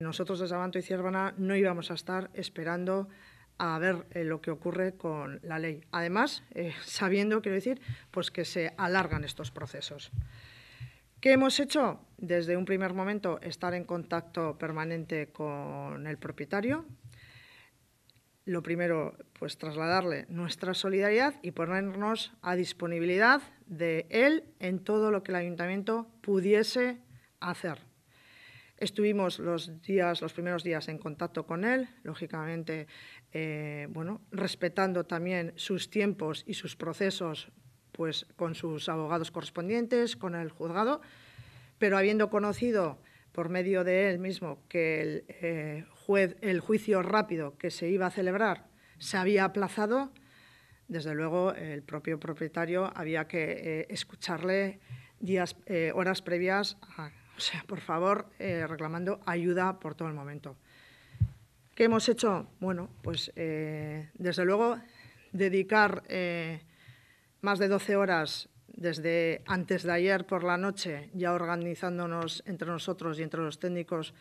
Nosotros desde Avanto y Ciervana no íbamos a estar esperando a ver eh, lo que ocurre con la ley. Además, eh, sabiendo, quiero decir, pues que se alargan estos procesos. ¿Qué hemos hecho? Desde un primer momento, estar en contacto permanente con el propietario. Lo primero, pues trasladarle nuestra solidaridad y ponernos a disponibilidad de él en todo lo que el ayuntamiento pudiese hacer. Estuvimos los, días, los primeros días en contacto con él, lógicamente, eh, bueno, respetando también sus tiempos y sus procesos pues, con sus abogados correspondientes, con el juzgado, pero habiendo conocido por medio de él mismo que el, eh, juez, el juicio rápido que se iba a celebrar se había aplazado, desde luego el propio propietario había que eh, escucharle días, horas previas a o sea, por favor, eh, reclamando ayuda por todo el momento. ¿Qué hemos hecho? Bueno, pues eh, desde luego dedicar eh, más de 12 horas desde antes de ayer por la noche, ya organizándonos entre nosotros y entre los técnicos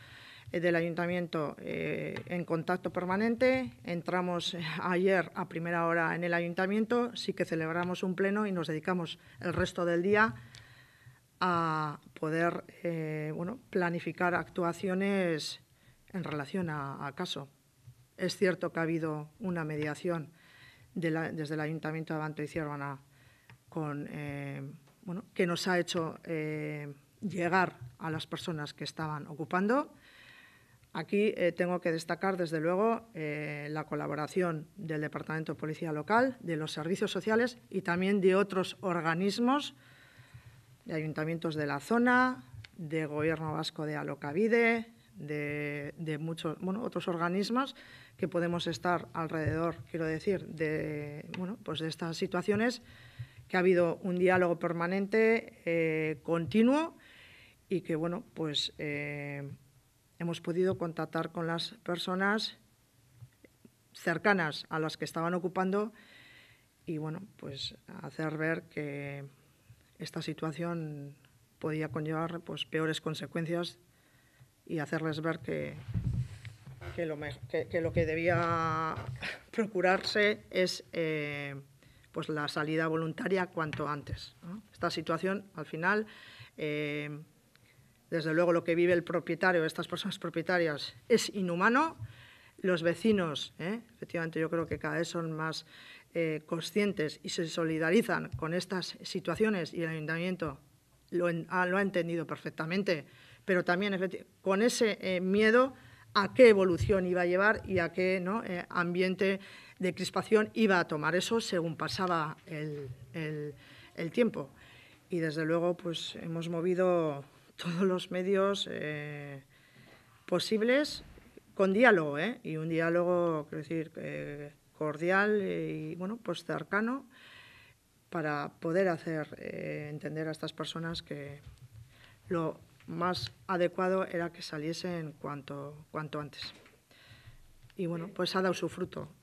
del ayuntamiento en contacto permanente. Entramos ayer a primera hora en el ayuntamiento, sí que celebramos un pleno y nos dedicamos el resto del día a poder eh, bueno, planificar actuaciones en relación a, caso. Es cierto que ha habido una mediación desde el Ayuntamiento de Abanto y Ciervana con, eh, bueno, que nos ha hecho eh, llegar a las personas que estaban ocupando. Aquí tengo que destacar, desde luego, la colaboración del Departamento de Policía Local, de los servicios sociales y también de otros organismos de ayuntamientos de la zona, de Gobierno Vasco de Alocavide, de, muchos otros organismos que podemos estar alrededor, quiero decir, de, bueno, pues de estas situaciones, que ha habido un diálogo permanente, eh, continuo, y que bueno, pues eh, hemos podido contactar con las personas cercanas a las que estaban ocupando y bueno, pues hacer ver que esta situación podía conllevar pues, peores consecuencias y hacerles ver que, que, lo, que, debía procurarse es eh, pues la salida voluntaria cuanto antes. Esta situación, al final, eh, desde luego lo que vive el propietario, estas personas propietarias, es inhumano. Los vecinos, ¿eh? efectivamente, yo creo que cada vez son más eh, conscientes y se solidarizan con estas situaciones y el ayuntamiento lo, ah, ha entendido perfectamente, pero también con ese eh, miedo a qué evolución iba a llevar y a qué ¿no? Eh, ambiente de crispación iba a tomar eso según pasaba el, tiempo. Y desde luego pues hemos movido todos los medios posibles con diálogo, y un diálogo, quiero decir, cordial eh, y bueno, pues cercano para poder hacer eh, entender a estas personas que lo más adecuado era que saliesen cuanto, cuanto antes. Y bueno, pues ha dado su fruto.